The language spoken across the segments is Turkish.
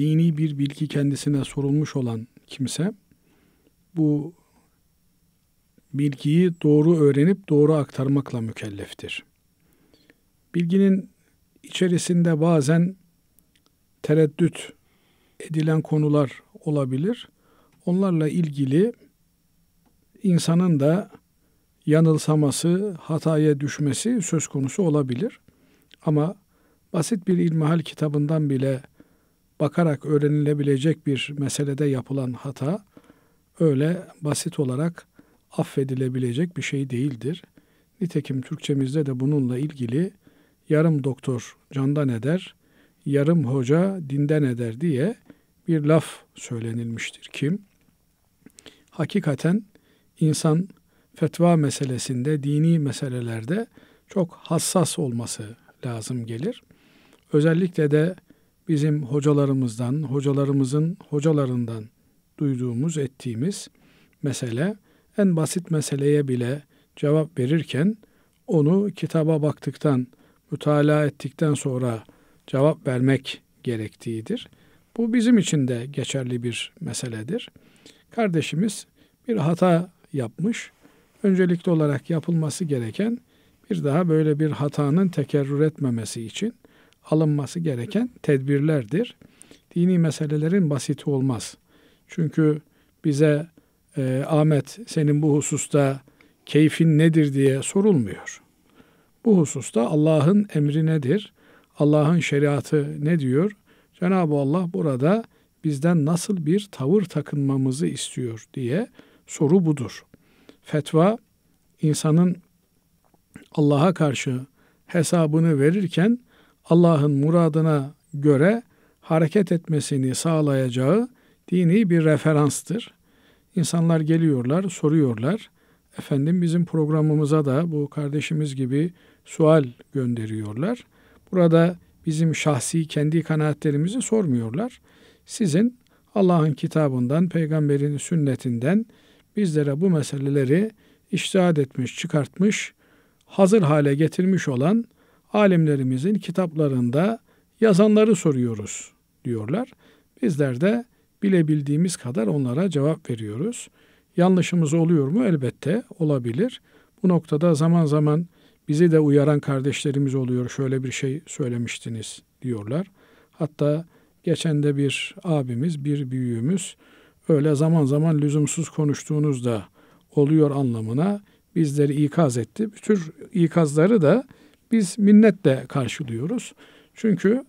dini bir bilgi kendisine sorulmuş olan kimse bu bilgiyi doğru öğrenip doğru aktarmakla mükelleftir. Bilginin içerisinde bazen tereddüt edilen konular olabilir. Onlarla ilgili insanın da yanılsaması, hataya düşmesi söz konusu olabilir. Ama basit bir ilmihal kitabından bile bakarak öğrenilebilecek bir meselede yapılan hata öyle basit olarak affedilebilecek bir şey değildir. Nitekim Türkçemizde de bununla ilgili yarım doktor candan eder, yarım hoca dinden eder diye bir laf söylenilmiştir. Kim? Hakikaten insan fetva meselesinde, dini meselelerde çok hassas olması lazım gelir. Özellikle de bizim hocalarımızdan, hocalarımızın hocalarından duyduğumuz, ettiğimiz mesele en basit meseleye bile cevap verirken onu kitaba baktıktan, mütalaa ettikten sonra cevap vermek gerektiğidir. Bu bizim için de geçerli bir meseledir. Kardeşimiz bir hata yapmış. Öncelikli olarak yapılması gereken bir daha böyle bir hatanın tekerrür etmemesi için alınması gereken tedbirlerdir. Dini meselelerin basiti olmaz. Çünkü bize e, Ahmet senin bu hususta keyfin nedir diye sorulmuyor. Bu hususta Allah'ın emri nedir? Allah'ın şeriatı ne diyor? Cenab-ı Allah burada bizden nasıl bir tavır takınmamızı istiyor diye soru budur. Fetva insanın Allah'a karşı hesabını verirken Allah'ın muradına göre hareket etmesini sağlayacağı dini bir referanstır. İnsanlar geliyorlar, soruyorlar. Efendim bizim programımıza da bu kardeşimiz gibi sual gönderiyorlar. Burada bizim şahsi kendi kanaatlerimizi sormuyorlar. Sizin Allah'ın kitabından, peygamberin sünnetinden bizlere bu meseleleri iştihad etmiş, çıkartmış, hazır hale getirmiş olan alimlerimizin kitaplarında yazanları soruyoruz diyorlar. Bizler de bilebildiğimiz kadar onlara cevap veriyoruz. Yanlışımız oluyor mu? Elbette olabilir. Bu noktada zaman zaman bizi de uyaran kardeşlerimiz oluyor. Şöyle bir şey söylemiştiniz diyorlar. Hatta geçen de bir abimiz, bir büyüğümüz öyle zaman zaman lüzumsuz konuştuğunuz da oluyor anlamına bizleri ikaz etti. Bütün ikazları da biz minnetle karşılıyoruz. Çünkü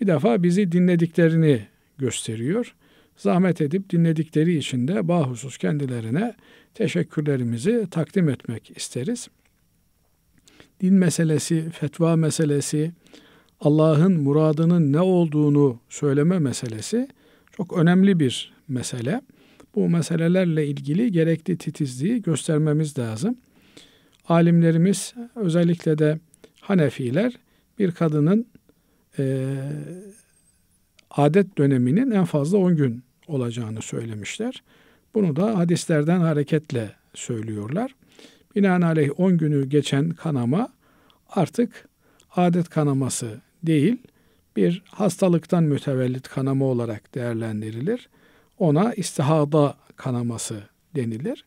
bir defa bizi dinlediklerini gösteriyor. Zahmet edip dinledikleri için de bahusus kendilerine teşekkürlerimizi takdim etmek isteriz. Din meselesi, fetva meselesi, Allah'ın muradının ne olduğunu söyleme meselesi çok önemli bir mesele. Bu meselelerle ilgili gerekli titizliği göstermemiz lazım. Alimlerimiz özellikle de Hanefiler bir kadının e, adet döneminin en fazla 10 gün olacağını söylemişler. Bunu da hadislerden hareketle söylüyorlar. Binaenaleyh 10 günü geçen kanama artık adet kanaması değil, bir hastalıktan mütevellit kanama olarak değerlendirilir. Ona istihada kanaması denilir.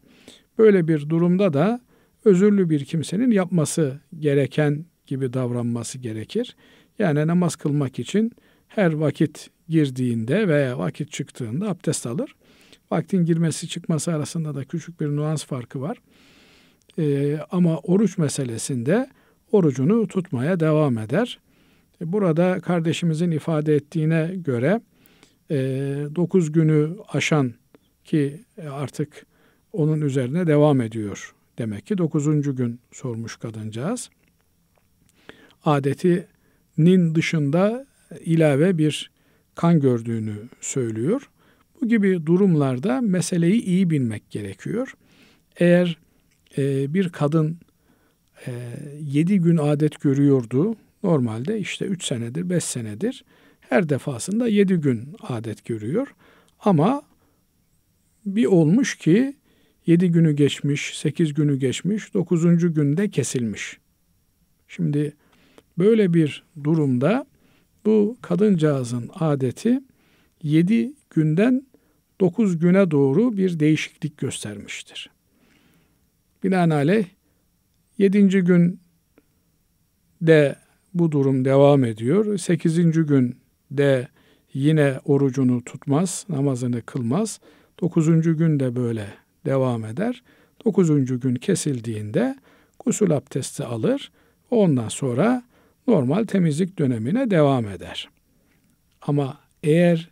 Böyle bir durumda da özürlü bir kimsenin yapması gereken gibi davranması gerekir. Yani namaz kılmak için her vakit girdiğinde veya vakit çıktığında abdest alır. Vaktin girmesi çıkması arasında da küçük bir nuans farkı var. Ee, ama oruç meselesinde orucunu tutmaya devam eder. E, burada kardeşimizin ifade ettiğine göre e, günü aşan ki e, artık onun üzerine devam ediyor demek ki 9. gün sormuş kadıncağız adetinin dışında ilave bir kan gördüğünü söylüyor. Bu gibi durumlarda meseleyi iyi bilmek gerekiyor. Eğer e, bir kadın e, 7 gün adet görüyordu, normalde işte 3 senedir, 5 senedir her defasında 7 gün adet görüyor. Ama bir olmuş ki 7 günü geçmiş, 8 günü geçmiş, 9. günde kesilmiş. Şimdi Böyle bir durumda bu kadıncağızın adeti 7 günden 9 güne doğru bir değişiklik göstermiştir. Binaenaleyh 7. gün de bu durum devam ediyor. 8. gün de yine orucunu tutmaz, namazını kılmaz. 9. gün de böyle devam eder. 9. gün kesildiğinde gusül abdesti alır. Ondan sonra normal temizlik dönemine devam eder. Ama eğer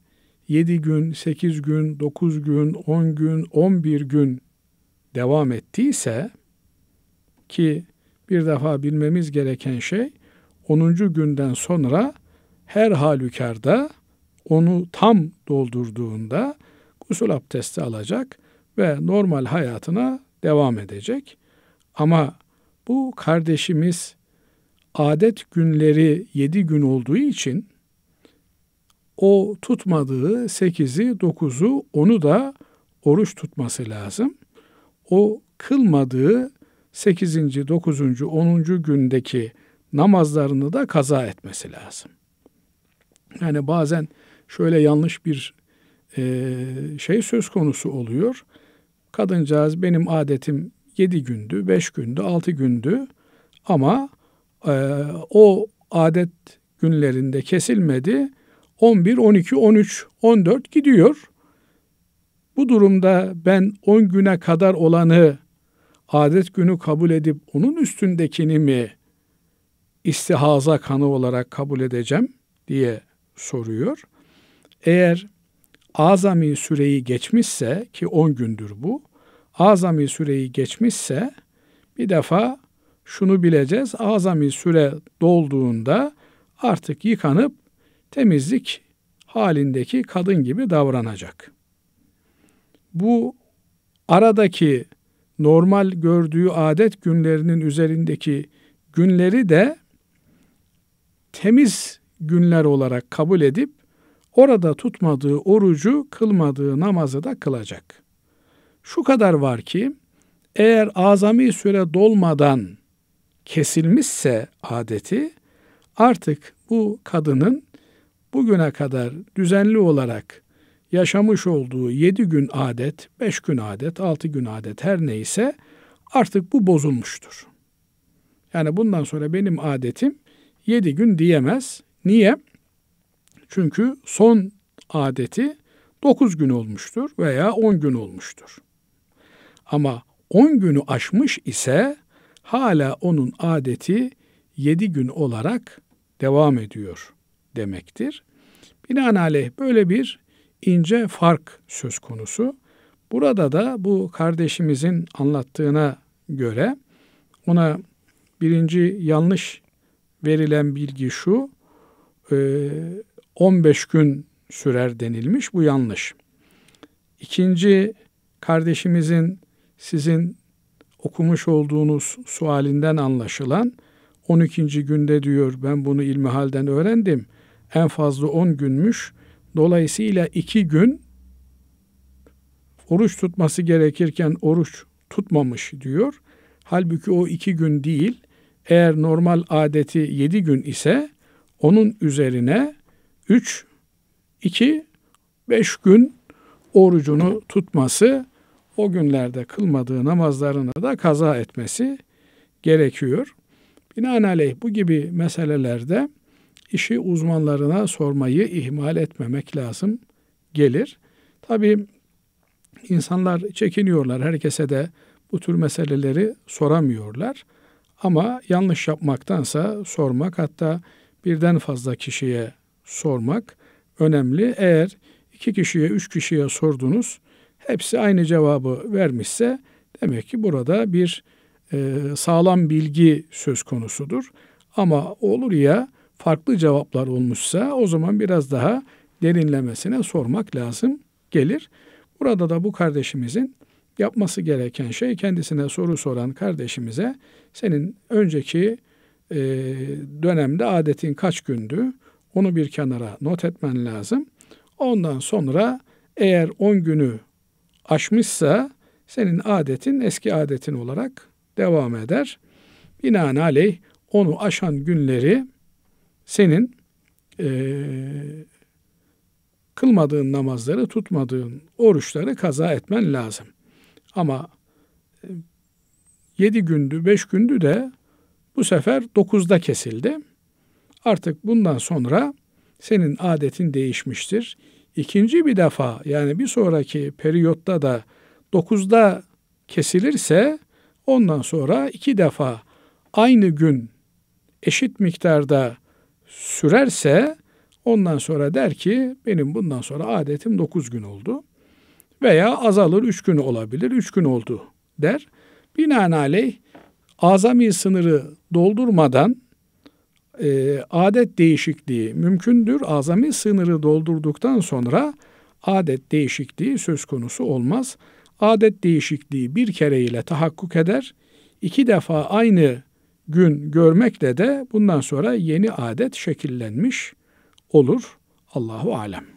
7 gün, 8 gün, 9 gün, 10 gün, 11 gün devam ettiyse ki bir defa bilmemiz gereken şey 10. günden sonra her halükarda onu tam doldurduğunda usul abdesti alacak ve normal hayatına devam edecek. Ama bu kardeşimiz adet günleri yedi gün olduğu için o tutmadığı sekizi, dokuzu, onu da oruç tutması lazım. O kılmadığı sekizinci, dokuzuncu, onuncu gündeki namazlarını da kaza etmesi lazım. Yani bazen şöyle yanlış bir e, şey söz konusu oluyor. Kadıncağız benim adetim yedi gündü, beş gündü, altı gündü ama ee, o adet günlerinde kesilmedi. 11, 12, 13, 14 gidiyor. Bu durumda ben 10 güne kadar olanı adet günü kabul edip onun üstündekini mi istihaza kanı olarak kabul edeceğim diye soruyor. Eğer azami süreyi geçmişse ki 10 gündür bu, azami süreyi geçmişse bir defa şunu bileceğiz. Azami süre dolduğunda artık yıkanıp temizlik halindeki kadın gibi davranacak. Bu aradaki normal gördüğü adet günlerinin üzerindeki günleri de temiz günler olarak kabul edip orada tutmadığı orucu, kılmadığı namazı da kılacak. Şu kadar var ki eğer azami süre dolmadan kesilmişse adeti artık bu kadının bugüne kadar düzenli olarak yaşamış olduğu yedi gün adet, beş gün adet, altı gün adet her neyse artık bu bozulmuştur. Yani bundan sonra benim adetim yedi gün diyemez. Niye? Çünkü son adeti dokuz gün olmuştur veya on gün olmuştur. Ama on günü aşmış ise hala onun adeti yedi gün olarak devam ediyor demektir. Binaenaleyh böyle bir ince fark söz konusu. Burada da bu kardeşimizin anlattığına göre ona birinci yanlış verilen bilgi şu 15 e, gün sürer denilmiş bu yanlış. İkinci kardeşimizin sizin okumuş olduğunuz sualinden anlaşılan 12. günde diyor ben bunu ilmihalden öğrendim. En fazla 10 günmüş. Dolayısıyla 2 gün oruç tutması gerekirken oruç tutmamış diyor. Halbuki o 2 gün değil. Eğer normal adeti 7 gün ise onun üzerine 3 2 5 gün orucunu tutması o günlerde kılmadığı namazlarını da kaza etmesi gerekiyor. Binaenaleyh bu gibi meselelerde işi uzmanlarına sormayı ihmal etmemek lazım gelir. Tabi insanlar çekiniyorlar. Herkese de bu tür meseleleri soramıyorlar. Ama yanlış yapmaktansa sormak hatta birden fazla kişiye sormak önemli. Eğer iki kişiye, üç kişiye sordunuz, hepsi aynı cevabı vermişse demek ki burada bir e, sağlam bilgi söz konusudur. Ama olur ya farklı cevaplar olmuşsa o zaman biraz daha derinlemesine sormak lazım gelir. Burada da bu kardeşimizin yapması gereken şey kendisine soru soran kardeşimize senin önceki e, dönemde adetin kaç gündü onu bir kenara not etmen lazım. Ondan sonra eğer 10 günü aşmışsa senin adetin eski adetin olarak devam eder. Binaenaleyh onu aşan günleri senin e, kılmadığın namazları, tutmadığın oruçları kaza etmen lazım. Ama e, yedi gündü, beş gündü de bu sefer dokuzda kesildi. Artık bundan sonra senin adetin değişmiştir ikinci bir defa yani bir sonraki periyotta da 9'da kesilirse ondan sonra iki defa aynı gün eşit miktarda sürerse ondan sonra der ki benim bundan sonra adetim 9 gün oldu veya azalır 3 gün olabilir 3 gün oldu der. Binaenaleyh azami sınırı doldurmadan e, adet değişikliği mümkündür. Azami sınırı doldurduktan sonra adet değişikliği söz konusu olmaz. Adet değişikliği bir kere ile tahakkuk eder. İki defa aynı gün görmekle de bundan sonra yeni adet şekillenmiş olur. Allahu alem.